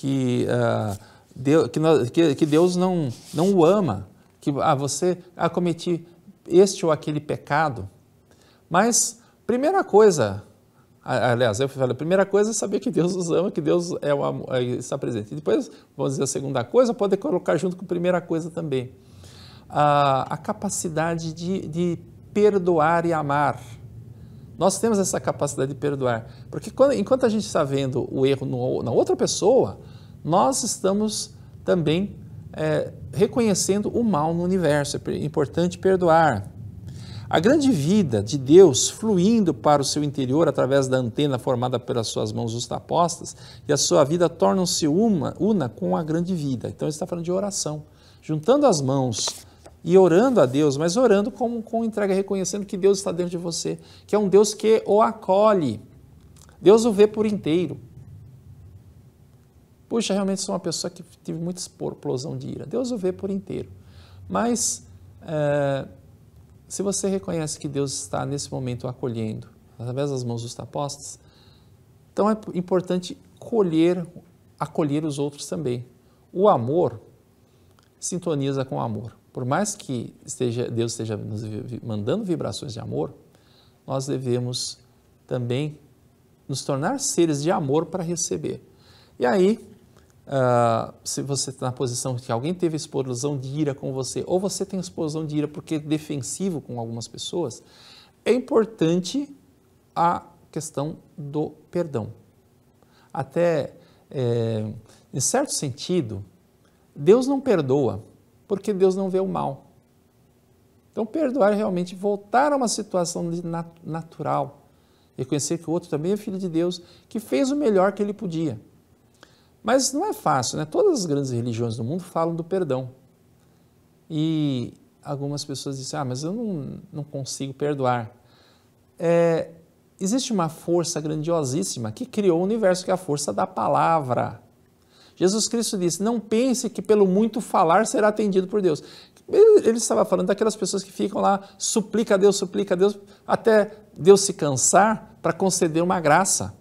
que, ah, Deus, que, que, que, Deus não, não o ama, que ah, você ah, cometi este ou aquele pecado. Mas, primeira coisa, aliás, eu falei, a primeira coisa é saber que Deus nos ama, que Deus é o, é, está presente. E depois, vamos dizer, a segunda coisa, pode colocar junto com a primeira coisa também. Ah, a capacidade de, de perdoar e amar. Nós temos essa capacidade de perdoar. Porque quando, enquanto a gente está vendo o erro no, na outra pessoa, nós estamos também é, reconhecendo o mal no universo. É importante perdoar. A grande vida de Deus fluindo para o seu interior através da antena formada pelas suas mãos justapostas e a sua vida tornam-se uma, una com a grande vida. Então, ele está falando de oração. Juntando as mãos e orando a Deus, mas orando com, com entrega, reconhecendo que Deus está dentro de você, que é um Deus que o acolhe. Deus o vê por inteiro. Puxa, realmente sou uma pessoa que tive muita explosão de ira. Deus o vê por inteiro. Mas é, se você reconhece que Deus está nesse momento acolhendo, através das mãos dos apóstolos, então é importante colher, acolher os outros também. O amor sintoniza com o amor. Por mais que esteja, Deus esteja nos mandando vibrações de amor, nós devemos também nos tornar seres de amor para receber. E aí, uh, se você está na posição que alguém teve explosão de ira com você, ou você tem explosão de ira porque é defensivo com algumas pessoas, é importante a questão do perdão. Até, é, em certo sentido, Deus não perdoa porque Deus não vê o mal. Então, perdoar é realmente voltar a uma situação natural, reconhecer que o outro também é filho de Deus, que fez o melhor que ele podia. Mas não é fácil, né? Todas as grandes religiões do mundo falam do perdão. E algumas pessoas dizem, ah, mas eu não, não consigo perdoar. É, existe uma força grandiosíssima que criou o universo, que é a força da palavra. Jesus Cristo disse: Não pense que pelo muito falar será atendido por Deus. Ele, estava falando daquelas pessoas que ficam lá, suplica a Deus, suplica a Deus, até Deus se cansar para conceder uma graça.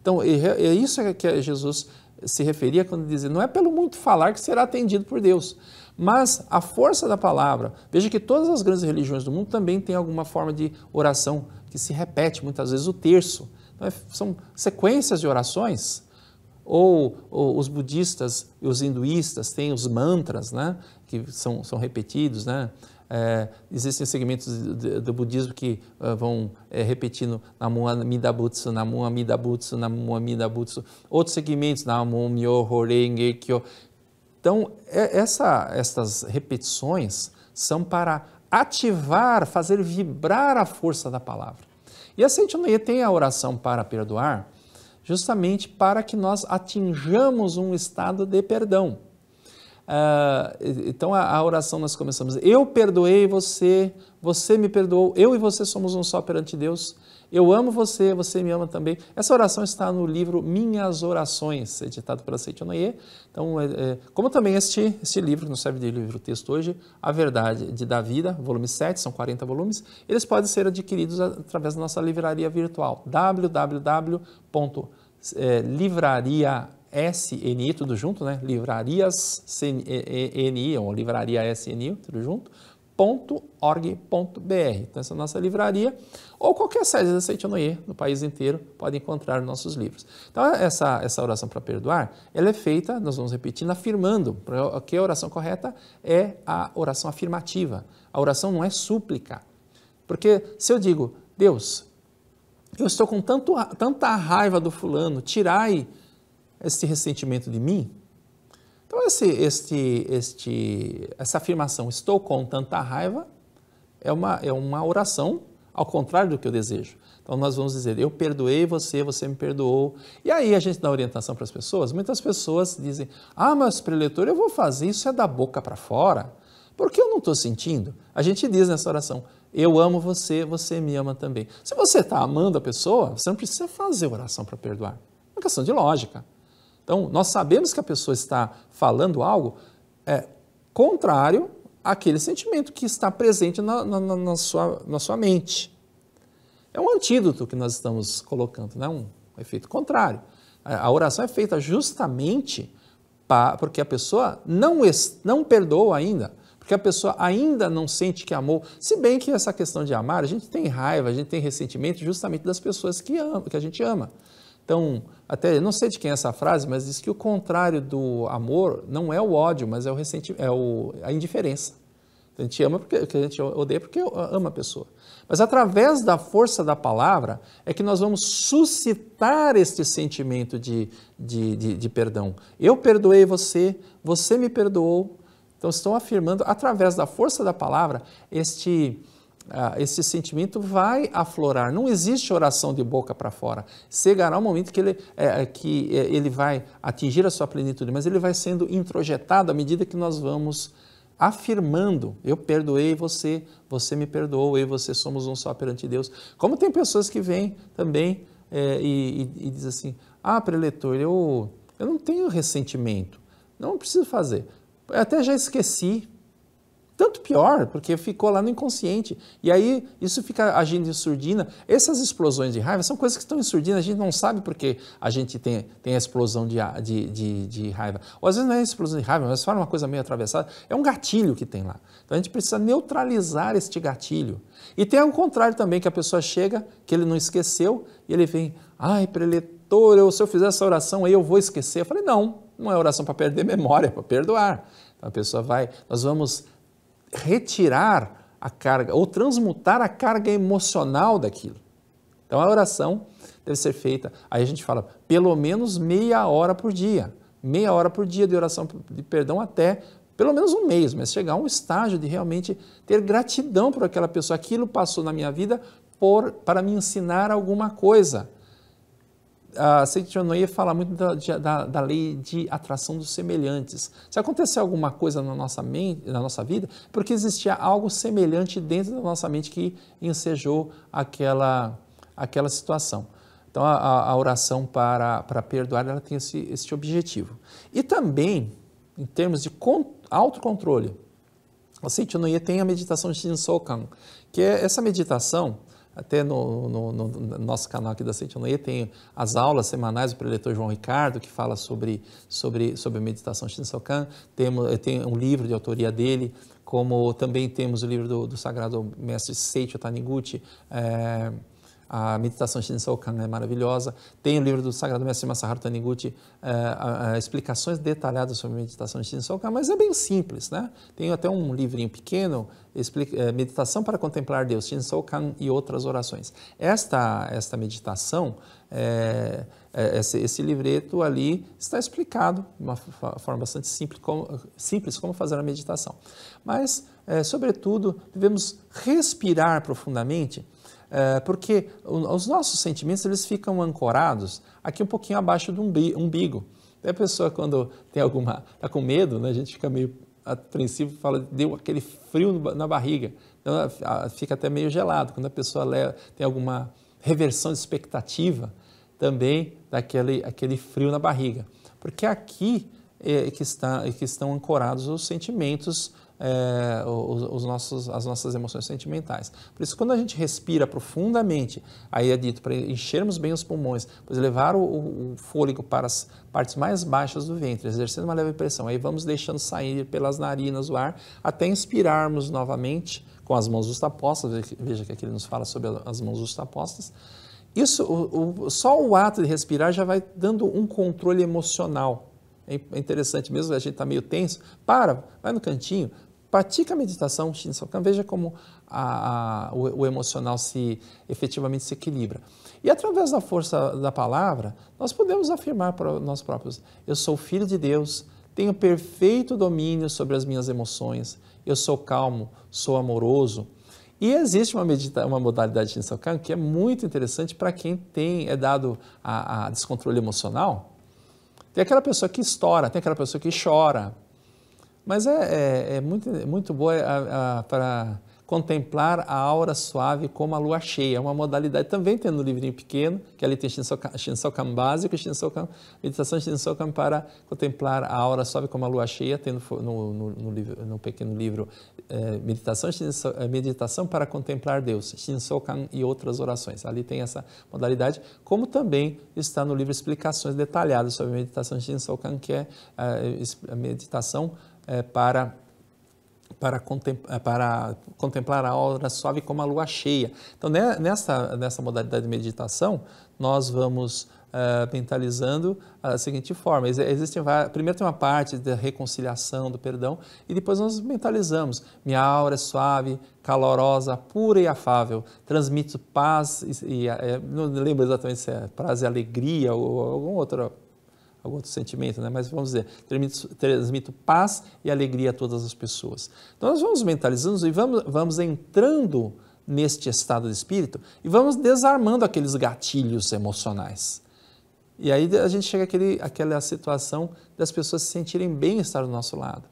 Então, é isso que Jesus se referia quando dizia: Não é pelo muito falar que será atendido por Deus. Mas a força da palavra, veja que todas as grandes religiões do mundo também têm alguma forma de oração que se repete muitas vezes o terço. Então, é, são sequências de orações ou, ou, os budistas e os hinduístas têm os mantras, né, que são, são repetidos, né? É, existem segmentos do, budismo que uh, vão é, repetindo Namu Amida Butsu, Namu Amida Butsu, Namu Amida Butsu, outros segmentos, Namu Myo Horei Ngekyo. Então, é, essa, essas repetições são para ativar, fazer vibrar a força da palavra. E a centoneia tem a oração para perdoar, justamente para que nós atinjamos um estado de perdão. Uh, então a, a, oração nós começamos: Eu perdoei você, você me perdoou, eu e você somos um só perante Deus. Eu amo você, você me ama também. Essa oração está no livro Minhas Orações, editado pela Seitonoye. Então, é, é, como também este, este livro, que nos serve de livro-texto hoje, A Verdade de Davi, volume 7, são 40 volumes, eles podem ser adquiridos através da nossa livraria virtual, www.livraria-sni é, tudo junto, né? Livrarias, CNI, ou Livraria SNI, tudo junto, livraria.org.br. Então, essa é a nossa livraria, ou qualquer sede da Seitianoye no país inteiro pode encontrar nossos livros. Então, essa, essa oração para perdoar, ela é feita, nós vamos repetindo, afirmando que a oração correta é a oração afirmativa. A oração não é súplica. Porque se eu digo, Deus, eu estou com tanto, tanta raiva do fulano, tirai esse ressentimento de mim, então, esse, este, este, essa afirmação, estou com tanta raiva, é uma, é uma oração ao contrário do que eu desejo. Então, nós vamos dizer, eu perdoei você, você me perdoou. E aí a gente dá orientação para as pessoas. Muitas pessoas dizem, ah, mas preletor, eu vou fazer isso é da boca para fora, porque eu não estou sentindo. A gente diz nessa oração, eu amo você, você me ama também. Se você está amando a pessoa, você não precisa fazer oração para perdoar. É uma questão de lógica. Então, nós sabemos que a pessoa está falando algo é, contrário àquele sentimento que está presente na, na, na, sua, na sua mente. É um antídoto que nós estamos colocando, né? um efeito contrário. A, oração é feita justamente para, porque a pessoa não, não perdoa ainda, porque a pessoa ainda não sente que amou. Se bem que essa questão de amar, a gente tem raiva, a gente tem ressentimento justamente das pessoas que, ama, que a gente ama. Então, até não sei de quem é essa frase, mas diz que o contrário do amor não é o ódio, mas é o ressenti é o, a indiferença. A gente ama porque a gente odeia porque ama a pessoa. Mas através da força da palavra é que nós vamos suscitar este sentimento de, de, de, de perdão. Eu perdoei você, você me perdoou. Então, estão afirmando, através da força da palavra, este, ah, esse sentimento vai aflorar. Não existe oração de boca para fora. Chegará o um momento que ele, é, é que é, ele vai atingir a sua plenitude, mas ele vai sendo introjetado à medida que nós vamos afirmando: eu perdoei você, você me perdoou, eu e você somos um só perante Deus. Como tem pessoas que vêm também é, e, e, e dizem assim: ah, preletor, eu, eu não tenho ressentimento, não preciso fazer. Eu até já esqueci, tanto pior, porque ficou lá no inconsciente. E aí isso fica agindo em surdina. Essas explosões de raiva são coisas que estão em surdina, a gente não sabe porque a gente tem, tem a explosão de, de, de, de raiva. Ou às vezes não é explosão de raiva, mas fala uma coisa meio atravessada, é um gatilho que tem lá. Então a gente precisa neutralizar este gatilho. E tem o contrário também, que a pessoa chega, que ele não esqueceu, e ele vem, ai, preletor, se eu fizer essa oração aí eu vou esquecer. Eu falei, não, não é oração para perder memória, é para perdoar. Então a pessoa vai, nós vamos retirar a carga ou transmutar a carga emocional daquilo. Então a oração deve ser feita, aí a gente fala, pelo menos meia hora por dia. Meia hora por dia de oração de perdão até pelo menos um mês, mas chegar a um estágio de realmente ter gratidão por aquela pessoa. Aquilo passou na minha vida por, para me ensinar alguma coisa a Saint John ia muito da, da, da, lei de atração dos semelhantes. Se acontecer alguma coisa na nossa mente, na nossa vida, é porque existia algo semelhante dentro da nossa mente que ensejou aquela, aquela situação. Então, a, a oração para, para perdoar, ela tem esse, esse objetivo. E também, em termos de autocontrole, a Saint John tem a meditação de Shinsokan, que é essa meditação até no, no, no, nosso canal aqui da Centenoia tem as aulas semanais do preletor João Ricardo, que fala sobre, sobre, sobre a meditação Shinsokan. Temos, tem um livro de autoria dele, como também temos o livro do, do sagrado mestre Seicho Taniguchi, é, a meditação Shinsokan é maravilhosa. Tem o livro do Sagrado Mestre Masaharu Taniguchi, é, explicações detalhadas sobre a meditação Shinsokan, mas é bem simples, né? Tem até um livrinho pequeno, explica, é, Meditação para Contemplar Deus, Shinsokan e outras orações. Esta, esta meditação, é, é, esse, esse, livreto ali está explicado de uma forma bastante simples como, simples, como fazer a meditação. Mas, é, sobretudo, devemos respirar profundamente é, porque os nossos sentimentos eles ficam ancorados aqui um pouquinho abaixo do umbigo. Até a pessoa quando tem alguma tá com medo, né, a gente fica meio apreensivo, fala deu aquele frio na barriga, então fica até meio gelado. Quando a pessoa tem alguma reversão de expectativa, também dá aquele, aquele frio na barriga, porque é aqui é que, está, é que estão ancorados os sentimentos é, os, os, nossos, as nossas emoções sentimentais. Por isso, quando a gente respira profundamente, aí é dito para enchermos bem os pulmões, pois levar o, o, fôlego para as partes mais baixas do ventre, exercendo uma leve pressão. Aí vamos deixando sair pelas narinas o ar até inspirarmos novamente com as mãos justapostas. Veja que aqui ele nos fala sobre as mãos justapostas. Isso, o, o, só o ato de respirar já vai dando um controle emocional é, é interessante mesmo, a gente está meio tenso, para, vai no cantinho, pratica a meditação Shinsokan, veja como a, a, o, o, emocional se efetivamente se equilibra. E através da força da palavra, nós podemos afirmar para nós próprios: eu sou filho de Deus, tenho perfeito domínio sobre as minhas emoções, eu sou calmo, sou amoroso. E existe uma, medita uma modalidade de Shinsokan que é muito interessante para quem tem é dado a, a descontrole emocional. Tem aquela pessoa que estoura, tem aquela pessoa que chora, mas é, é, é muito, é muito boa é, para contemplar a aura suave como a lua cheia. É uma modalidade também tem no livrinho pequeno, que é ali tem Shinsokan básico e Shinsokam, meditação Shinsokan para contemplar a aura suave como a lua cheia, tem no, no, no, no pequeno livro eh, meditação, meditação para contemplar Deus, Shinsokan e outras orações. Ali tem essa modalidade, como também está no livro explicações detalhadas sobre meditação Shinsokan, que é a, a meditação é, para para, contemplar, eh, para contemplar a aura suave como a lua cheia. Então, nessa, nessa modalidade de meditação, nós vamos Uh, mentalizando da seguinte forma. Existem primeiro tem uma parte da reconciliação, do perdão, e depois nós mentalizamos. Minha aura é suave, calorosa, pura e afável. Transmito paz e, e não lembro exatamente se é paz e alegria ou, ou alguma outra algum outro sentimento, né? mas vamos dizer, transmito, transmito paz e alegria a todas as pessoas. Então nós vamos mentalizando e vamos, vamos entrando neste estado de espírito e vamos desarmando aqueles gatilhos emocionais. E aí a gente chega àquele, àquela situação das pessoas se sentirem bem estar do nosso lado.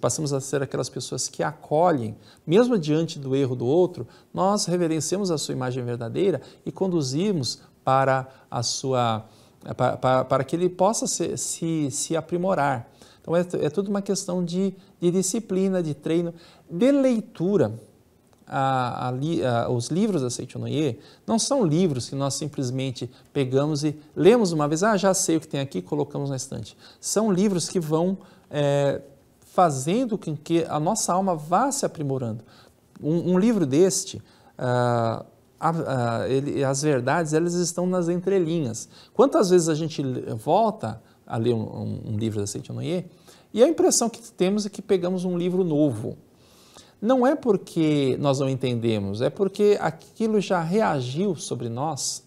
Passamos a ser aquelas pessoas que acolhem, mesmo diante do erro do outro, nós reverenciamos a sua imagem verdadeira e conduzimos para a sua é para, para, que ele possa se, se, se aprimorar. Então é, é tudo uma questão de, de disciplina, de treino, de leitura. A, a, a, os livros da Seitonoye não são livros que nós simplesmente pegamos e lemos uma vez, ah, já sei o que tem aqui, colocamos na estante. São livros que vão é, fazendo com que a nossa alma vá se aprimorando. Um, um livro deste, ah, a, a, ele, as verdades elas estão nas entrelinhas. Quantas vezes a gente volta a ler um, um livro da Seitianoye e a impressão que temos é que pegamos um livro novo. Não é porque nós não entendemos, é porque aquilo já reagiu sobre nós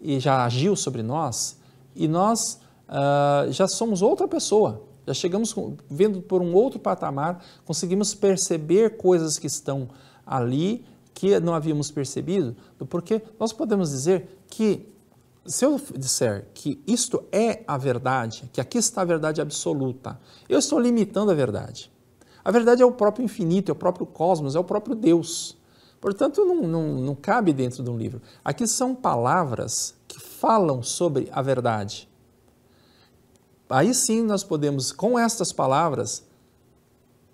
e já agiu sobre nós e nós uh, já somos outra pessoa. Já chegamos com, vendo por um outro patamar, conseguimos perceber coisas que estão ali que não havíamos percebido, porque nós podemos dizer que, se eu disser que isto é a verdade, que aqui está a verdade absoluta, eu estou limitando a verdade. A verdade é o próprio infinito, é o próprio cosmos, é o próprio Deus. Portanto, não, não, não cabe dentro de um livro. Aqui são palavras que falam sobre a verdade. Aí sim nós podemos, com estas palavras,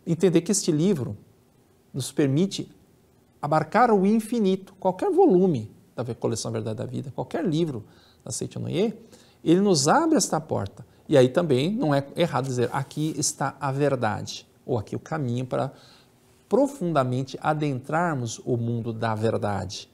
entender que este livro nos permite abarcar o infinito, qualquer volume da coleção Verdade da Vida, qualquer livro da Seitan Noye, ele nos abre esta porta. E aí também não é errado dizer aqui está a verdade, ou aqui o caminho para profundamente adentrarmos o mundo da verdade.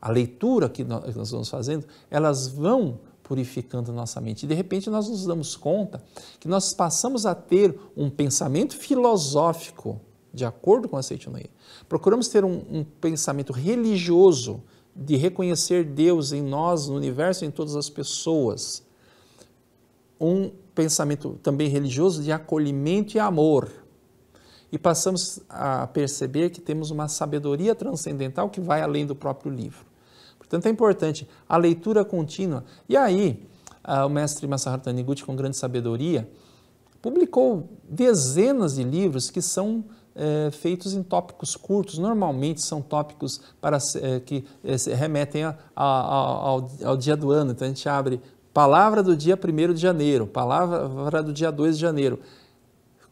A leitura que nós vamos fazendo, elas vão purificando nossa mente. E de repente nós nos damos conta que nós passamos a ter um pensamento filosófico de acordo com a Seitinoia. Procuramos ter um, um, pensamento religioso de reconhecer Deus em nós, no universo, em todas as pessoas. Um pensamento também religioso de acolhimento e amor. E passamos a perceber que temos uma sabedoria transcendental que vai além do próprio livro. Portanto, é importante a leitura contínua. E aí, o mestre Masaharu Taniguchi, com grande sabedoria, publicou dezenas de livros que são é, feitos em tópicos curtos, normalmente são tópicos para, é, que é, remetem a, a, ao, ao dia do ano. Então a gente abre palavra do dia 1 de janeiro, palavra do dia 2 de janeiro.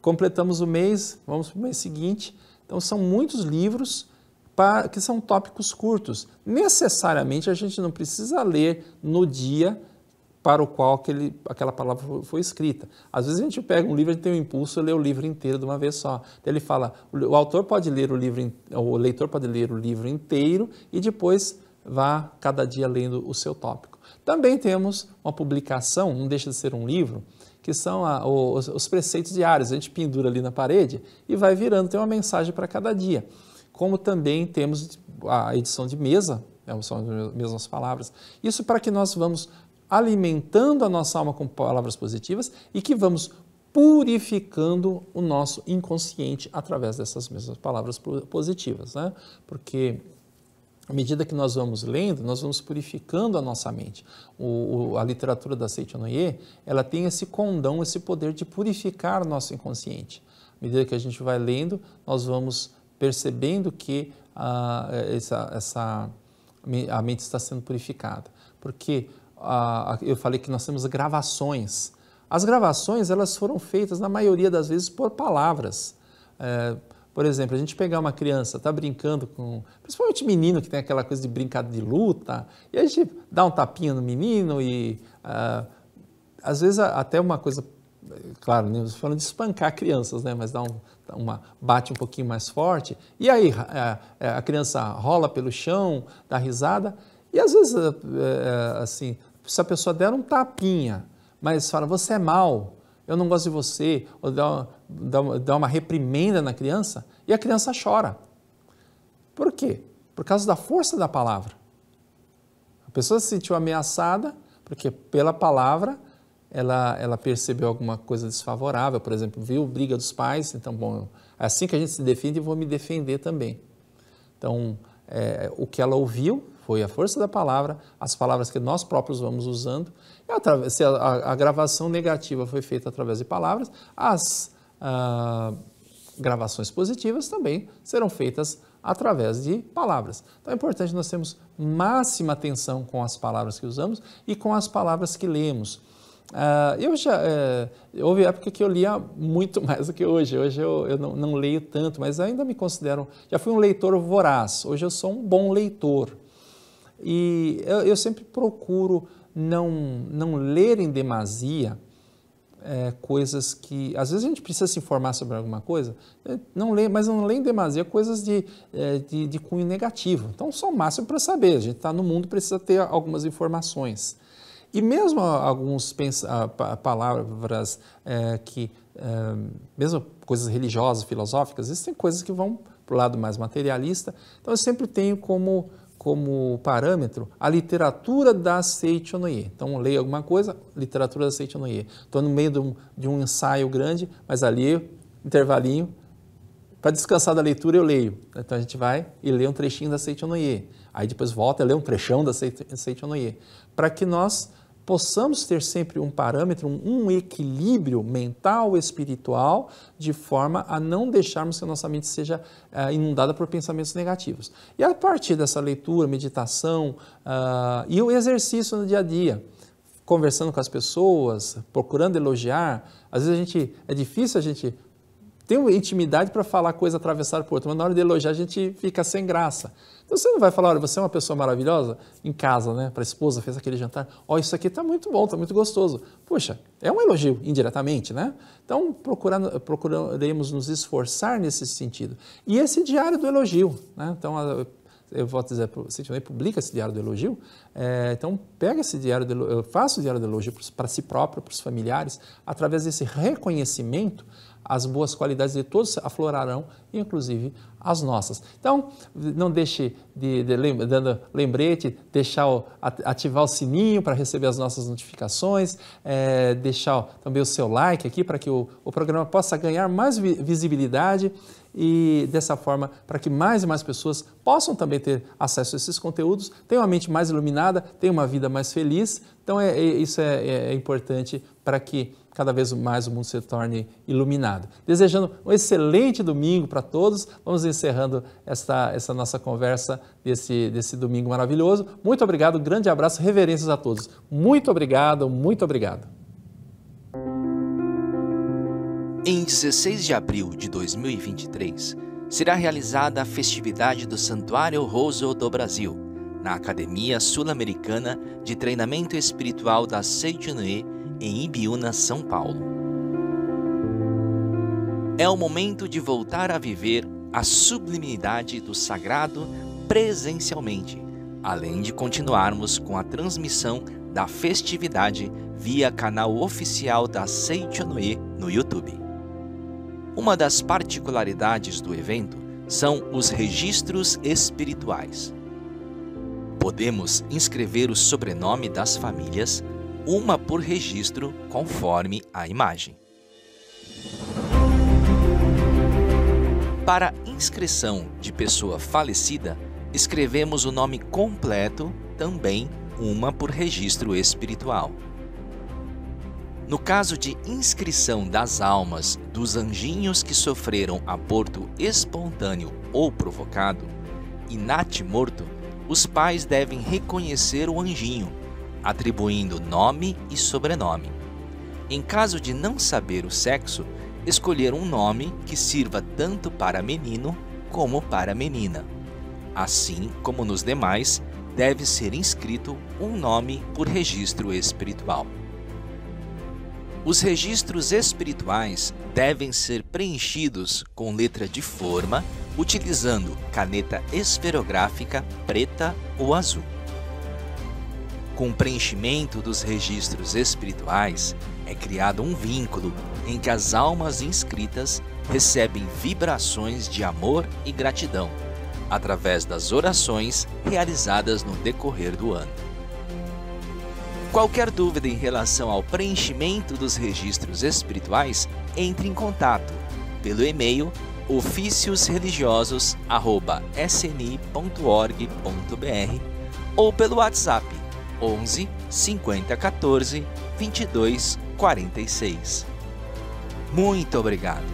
Completamos o mês, vamos para o mês seguinte. Então são muitos livros para, que são tópicos curtos. Necessariamente a gente não precisa ler no dia para o qual aquele, aquela palavra foi, escrita. Às vezes a gente pega um livro e tem o um impulso de ler o livro inteiro de uma vez só. Então, ele fala, o, o autor pode ler o livro, o leitor pode ler o livro inteiro e depois vá cada dia lendo o seu tópico. Também temos uma publicação, não deixa de ser um livro, que são a, os, os preceitos diários. A gente pendura ali na parede e vai virando, tem uma mensagem para cada dia. Como também temos a edição de mesa, né, são as mesmas palavras. Isso para que nós vamos alimentando a nossa alma com palavras positivas e que vamos purificando o nosso inconsciente através dessas mesmas palavras positivas, né? Porque à medida que nós vamos lendo, nós vamos purificando a nossa mente. O, o, a literatura da Seichonoye, ela tem esse condão, esse poder de purificar nosso inconsciente. À medida que a gente vai lendo, nós vamos percebendo que ah, essa, essa, a mente está sendo purificada. Porque eu falei que nós temos gravações. As gravações elas foram feitas na maioria das vezes por palavras. É, por exemplo, a gente pegar uma criança, tá brincando com, principalmente menino que tem aquela coisa de brincar de luta, e a gente dá um tapinha no menino e ah, às vezes até uma coisa, claro, né, estamos falando de espancar crianças, né, mas dá um, uma bate um pouquinho mais forte, e aí ah, é, a criança rola pelo chão, dá risada, e às vezes eh, eh, assim se a pessoa der um tapinha, mas fala, você é mal, eu não gosto de você, ou dá, dá, dá uma reprimenda na criança, e a criança chora. Por quê? Por causa da força da palavra. A pessoa se sentiu ameaçada, porque pela palavra ela, ela percebeu alguma coisa desfavorável, por exemplo, viu briga dos pais, então, bom, é assim que a gente se defende, eu vou me defender também. Então, é, o que ela ouviu foi a força da palavra, as palavras que nós próprios vamos usando. E se a, a, a gravação negativa foi feita através de palavras, as ah, gravações positivas também serão feitas através de palavras. Então é importante nós termos máxima atenção com as palavras que usamos e com as palavras que lemos. Uh, eu já é, uh, houve época que eu lia muito [laughs] mais do que hoje. Hoje eu, eu não, não, leio tanto, mas ainda me considero já fui um leitor voraz. Hoje eu sou um bom leitor. E eu, eu sempre procuro não, não ler em demasia é, coisas que. Às vezes a gente precisa se informar sobre alguma coisa, é, não lê, mas não lê em demasia coisas de, é, de, de, cunho negativo. Então, só o máximo para saber. A gente está no mundo, precisa ter algumas informações. E mesmo algumas ah, palavras é, que. É, mesmo coisas religiosas, filosóficas, existem coisas que vão para o lado mais materialista. Então, eu sempre tenho como como parâmetro a literatura da Seichonoye. Então, leio alguma coisa, literatura da Seichonoye. Estou no meio de um, de um, ensaio grande, mas ali, intervalinho, para descansar da leitura, eu leio. Então, a gente vai e lê um trechinho da Seichonoye. Aí, depois volta e lê um trechão da Seichonoye. Para que nós possamos ter sempre um parâmetro, um, equilíbrio mental, espiritual, de forma a não deixarmos que a nossa mente seja uh, inundada por pensamentos negativos. E a partir dessa leitura, meditação uh, e o exercício no dia a dia, conversando com as pessoas, procurando elogiar, às vezes a gente é difícil a gente tenho intimidade para falar coisa atravessada por outro, mas na hora de elogiar a gente fica sem graça. Então você não vai falar, olha, você é uma pessoa maravilhosa em casa, né? Para a esposa fez aquele jantar, ó, oh, isso aqui está muito bom, está muito gostoso. Puxa, é um elogio indiretamente, né? Então procurando, procuraremos nos esforçar nesse sentido. E esse diário do elogio, né? Então eu vou dizer, se também publica esse diário do elogio, é, então pega esse diário, do, faça o diário do elogio para si próprio, para os familiares, através desse reconhecimento as boas qualidades de todos aflorarão, inclusive as nossas. Então, não deixe de, de dando lembrete, deixar o, ativar o sininho para receber as nossas notificações, é, deixar também o seu like aqui para que o, o programa possa ganhar mais vi visibilidade e dessa forma para que mais e mais pessoas possam também ter acesso a esses conteúdos, tenham uma mente mais iluminada, tenham uma vida mais feliz. Então, é, é isso é, é, é importante para que cada vez mais o mundo se torne iluminado. Desejando um excelente domingo para todos, vamos encerrando esta, essa nossa conversa desse, desse domingo maravilhoso. Muito obrigado, um grande abraço, reverências a todos. Muito obrigado, muito obrigado. Em 16 de abril de 2023, será realizada a festividade do Santuário Roso do Brasil, na Academia Sul-Americana de Treinamento Espiritual da Seijunue, em Ibiúna, São Paulo. É o momento de voltar a viver a sublimidade do sagrado presencialmente, além de continuarmos com a transmissão da festividade via canal oficial da Seichonoe no YouTube. Uma das particularidades do evento são os registros espirituais. Podemos inscrever o sobrenome das famílias, uma por registro, conforme a imagem. Para inscrição de pessoa falecida, escrevemos o nome completo, também uma por registro espiritual. No caso de inscrição das almas dos anjinhos que sofreram aborto espontâneo ou provocado, inate morto, os pais devem reconhecer o anjinho atribuindo nome e sobrenome. Em caso de não saber o sexo, escolher um nome que sirva tanto para menino como para menina. Assim como nos demais, deve ser inscrito um nome por registro espiritual. Os registros espirituais devem ser preenchidos com letra de forma utilizando caneta esferográfica preta ou azul. Com o preenchimento dos registros espirituais, é criado um vínculo em que as almas inscritas recebem vibrações de amor e gratidão, através das orações realizadas no decorrer do ano. Qualquer dúvida em relação ao preenchimento dos registros espirituais, entre em contato pelo e-mail oficiosreligiosos@sni.org.br ou pelo WhatsApp 11 dois quarenta 22 46. Muito obrigado!